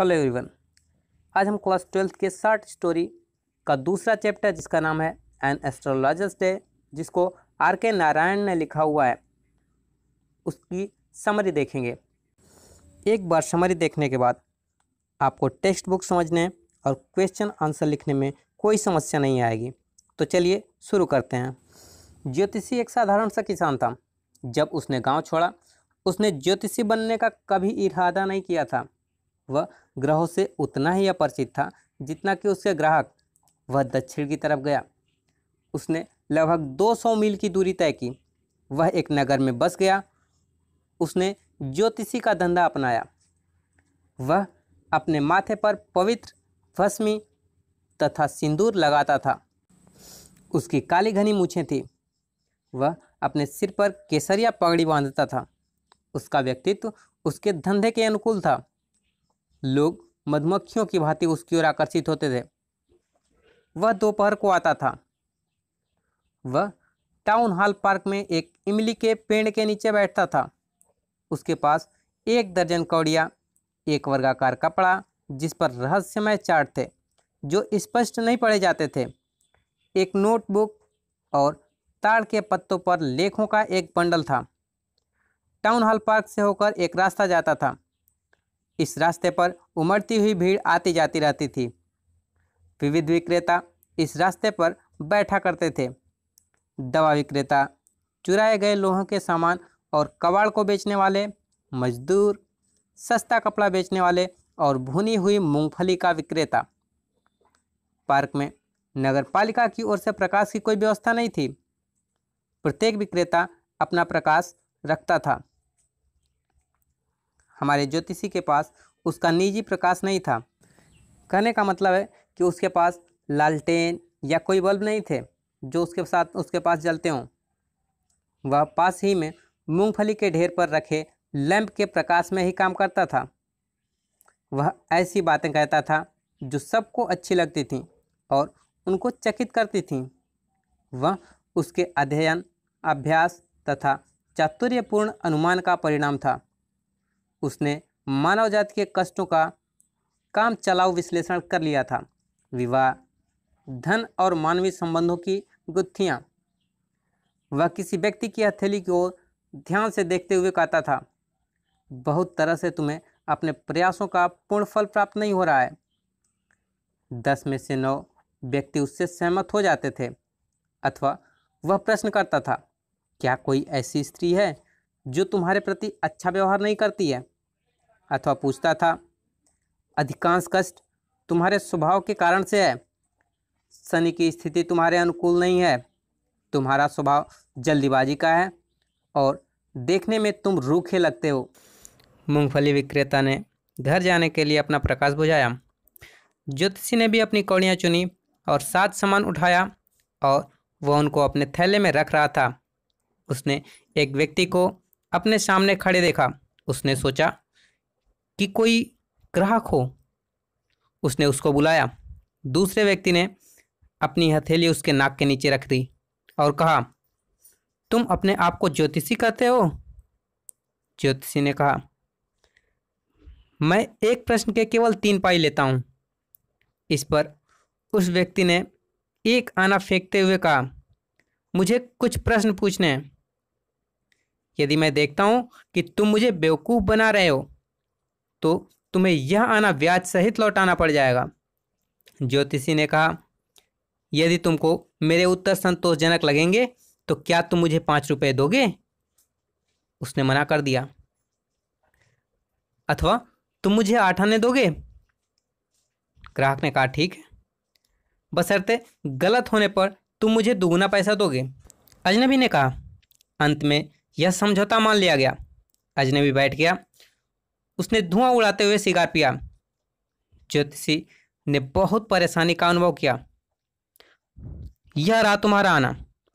hello everyone आज हम class twelfth के शार्ट स्टोरी का दूसरा चैप्टर जिसका नाम है एन एस्ट्रोलॉजिस्ट डे जिसको आर के नारायण ने लिखा हुआ है उसकी समरी देखेंगे एक बार समरी देखने के बाद आपको टेक्स्ट बुक समझने और क्वेश्चन आंसर लिखने में कोई समस्या नहीं आएगी तो चलिए शुरू करते हैं ज्योतिषी एक साधारण सा किसान था जब उसने गांव छोड़ा उसने ज्योतिषी बनने का कभी इरादा नहीं किया था वह ग्रहों से उतना ही अपरिचित था जितना कि उसके ग्राहक वह दक्षिण की तरफ गया उसने लगभग 200 मील की दूरी तय की वह एक नगर में बस गया उसने ज्योतिषी का धंधा अपनाया वह अपने माथे पर पवित्र भस्मी तथा सिंदूर लगाता था उसकी काली घनी मूछें थी वह अपने सिर पर केसरिया पगड़ी बांधता था उसका व्यक्तित्व उसके धंधे के अनुकूल था लोग मधुमक्खियों की भांति उसकी ओर आकर्षित होते थे वह दोपहर को आता था वह टाउन हॉल पार्क में एक इमली के पेड़ के नीचे बैठता था उसके पास एक दर्जन कौड़िया एक वर्गाकार कपड़ा जिस पर रहस्यमय चार्ट थे जो स्पष्ट नहीं पढ़े जाते थे एक नोटबुक और ताड़ के पत्तों पर लेखों का एक बंडल था टाउन हॉल पार्क से होकर एक रास्ता जाता था इस रास्ते पर उमड़ती हुई भीड़ आती जाती रहती थी विविध विक्रेता इस रास्ते पर बैठा करते थे दवा विक्रेता चुराए गए लोहों के सामान और कबाड़ को बेचने वाले मजदूर सस्ता कपड़ा बेचने वाले और भुनी हुई मूंगफली का विक्रेता पार्क में नगर पालिका की ओर से प्रकाश की कोई व्यवस्था नहीं थी प्रत्येक विक्रेता अपना प्रकाश रखता था हमारे ज्योतिषी के पास उसका निजी प्रकाश नहीं था कहने का मतलब है कि उसके पास लालटेन या कोई बल्ब नहीं थे जो उसके साथ उसके पास जलते हों वह पास ही में मूंगफली के ढेर पर रखे लैंप के प्रकाश में ही काम करता था वह ऐसी बातें कहता था जो सबको अच्छी लगती थीं और उनको चकित करती थीं वह उसके अध्ययन अभ्यास तथा चातुर्यपूर्ण अनुमान का परिणाम था उसने मानव जाति के कष्टों का काम चलाऊ विश्लेषण कर लिया था विवाह धन और मानवीय संबंधों की गुत्थियाँ वह किसी व्यक्ति की हथेली की ओर ध्यान से देखते हुए कहता था बहुत तरह से तुम्हें अपने प्रयासों का पूर्ण फल प्राप्त नहीं हो रहा है दस में से नौ व्यक्ति उससे सहमत हो जाते थे अथवा वह प्रश्न करता था क्या कोई ऐसी स्त्री है जो तुम्हारे प्रति अच्छा व्यवहार नहीं करती है अथवा पूछता था अधिकांश कष्ट तुम्हारे स्वभाव के कारण से है शनि की स्थिति तुम्हारे अनुकूल नहीं है तुम्हारा स्वभाव जल्दीबाजी का है और देखने में तुम रूखे लगते हो मूंगफली विक्रेता ने घर जाने के लिए अपना प्रकाश बुझाया ज्योतिषी ने भी अपनी कौड़ियाँ चुनी और सात सामान उठाया और वह उनको अपने थैले में रख रहा था उसने एक व्यक्ति को अपने सामने खड़े देखा उसने सोचा कि कोई ग्राहक हो उसने उसको बुलाया दूसरे व्यक्ति ने अपनी हथेली उसके नाक के नीचे रख दी और कहा तुम अपने आप को ज्योतिषी कहते हो ज्योतिषी ने कहा मैं एक प्रश्न के केवल तीन पाई लेता हूँ इस पर उस व्यक्ति ने एक आना फेंकते हुए कहा मुझे कुछ प्रश्न पूछने हैं यदि मैं देखता हूँ कि तुम मुझे बेवकूफ़ बना रहे हो तो तुम्हें यह आना ब्याज सहित लौटाना पड़ जाएगा ज्योतिषी ने कहा यदि तुमको मेरे उत्तर संतोषजनक लगेंगे तो क्या तुम मुझे पाँच रुपये दोगे उसने मना कर दिया अथवा तुम मुझे आठ आने दोगे ग्राहक ने कहा ठीक है बसरते गलत होने पर तुम मुझे दोगुना पैसा दोगे अजनबी ने कहा अंत में यह समझौता मान लिया गया अजनबी बैठ गया उसने धुआं उड़ाते हुए सिगार पिया ज्योतिषी ने बहुत परेशानी का अनुभव किया यह रहा तुम्हारा आना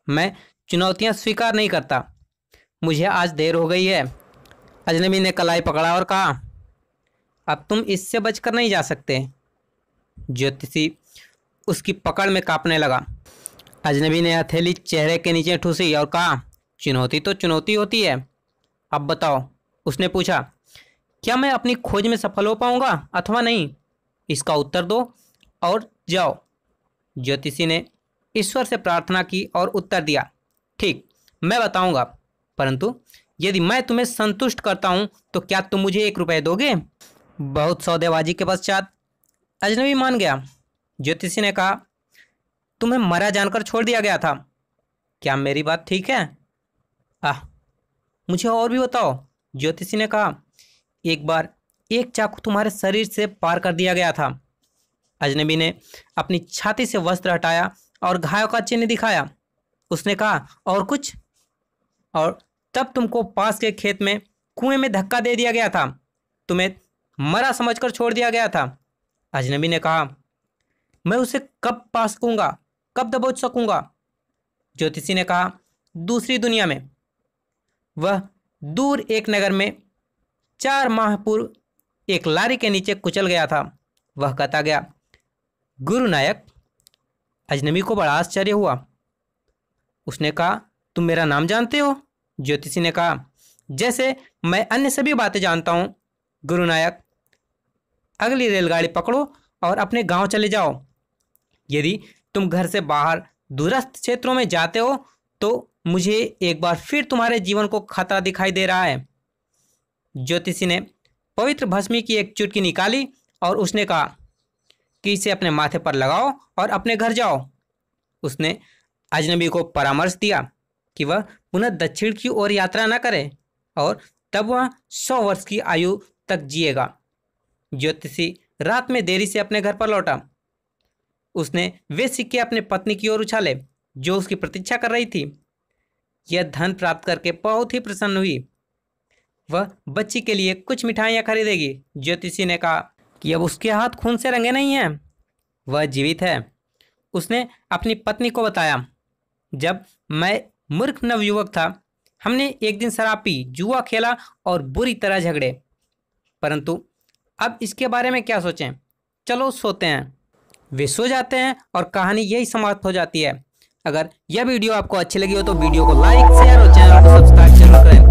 मैं चुनौतियां स्वीकार नहीं करता मुझे आज देर हो गई है अजनबी ने कलाई पकड़ा और कहा अब तुम इससे बचकर नहीं जा सकते ज्योतिषी उसकी पकड़ में कांपने लगा अजनबी ने हथेली चेहरे के नीचे ठूसी और कहा चुनौती तो चुनौती होती है अब बताओ उसने पूछा क्या मैं अपनी खोज में सफल हो पाऊंगा अथवा नहीं इसका उत्तर दो और जाओ ज्योतिषी ने ईश्वर से प्रार्थना की और उत्तर दिया ठीक मैं बताऊंगा परंतु यदि मैं तुम्हें संतुष्ट करता हूं तो क्या तुम मुझे एक रुपये दोगे बहुत सौदेबाजी के पश्चात अजनबी मान गया ज्योतिषी ने कहा तुम्हें मरा जानकर छोड़ दिया गया था क्या मेरी बात ठीक है आह हाँ, मुझे और भी बताओ ज्योतिषी ने कहा एक बार एक चाकू तुम्हारे शरीर से पार कर दिया गया था अजनबी ने अपनी छाती से वस्त्र हटाया और घायों का चिन्ह दिखाया उसने कहा और कुछ और तब तुमको पास के खेत में कुएं में धक्का दे दिया गया था तुम्हें मरा समझकर छोड़ दिया गया था अजनबी ने कहा मैं उसे कब पा सकूँगा कब दबोच सकूँगा ज्योतिषी ने कहा दूसरी दुनिया में वह दूर एक नगर में चार माह पूर्व एक लारी के नीचे कुचल गया था वह कहता गया गुरु नायक अजनबी को बड़ा आश्चर्य हुआ उसने कहा तुम मेरा नाम जानते हो ज्योतिषी ने कहा जैसे मैं अन्य सभी बातें जानता हूँ गुरु नायक अगली रेलगाड़ी पकड़ो और अपने गांव चले जाओ यदि तुम घर से बाहर दूरस्थ क्षेत्रों में जाते हो तो मुझे एक बार फिर तुम्हारे जीवन को खतरा दिखाई दे रहा है ज्योतिषी ने पवित्र भस्मी की एक चुटकी निकाली और उसने कहा कि इसे अपने माथे पर लगाओ और अपने घर जाओ उसने अजनबी को परामर्श दिया कि वह पुनः दक्षिण की ओर यात्रा न करे और तब वह सौ वर्ष की आयु तक जिएगा ज्योतिषी रात में देरी से अपने घर पर लौटा उसने वे सिक्के अपने पत्नी की ओर उछाले जो उसकी प्रतीक्षा कर रही थी यह धन प्राप्त करके बहुत ही प्रसन्न हुई वह बच्ची के लिए कुछ मिठाइयाँ खरीदेगी ज्योतिषी ने कहा कि अब उसके हाथ खून से रंगे नहीं हैं वह जीवित है उसने अपनी पत्नी को बताया जब मैं मूर्ख नवयुवक था हमने एक दिन शराब पी जुआ खेला और बुरी तरह झगड़े परंतु अब इसके बारे में क्या सोचें चलो सोते हैं वे सो जाते हैं और कहानी यही समाप्त हो जाती है अगर यह वीडियो आपको अच्छी लगी हो तो वीडियो को लाइक शेयर और चैनल को सब्सक्राइब जरूर करें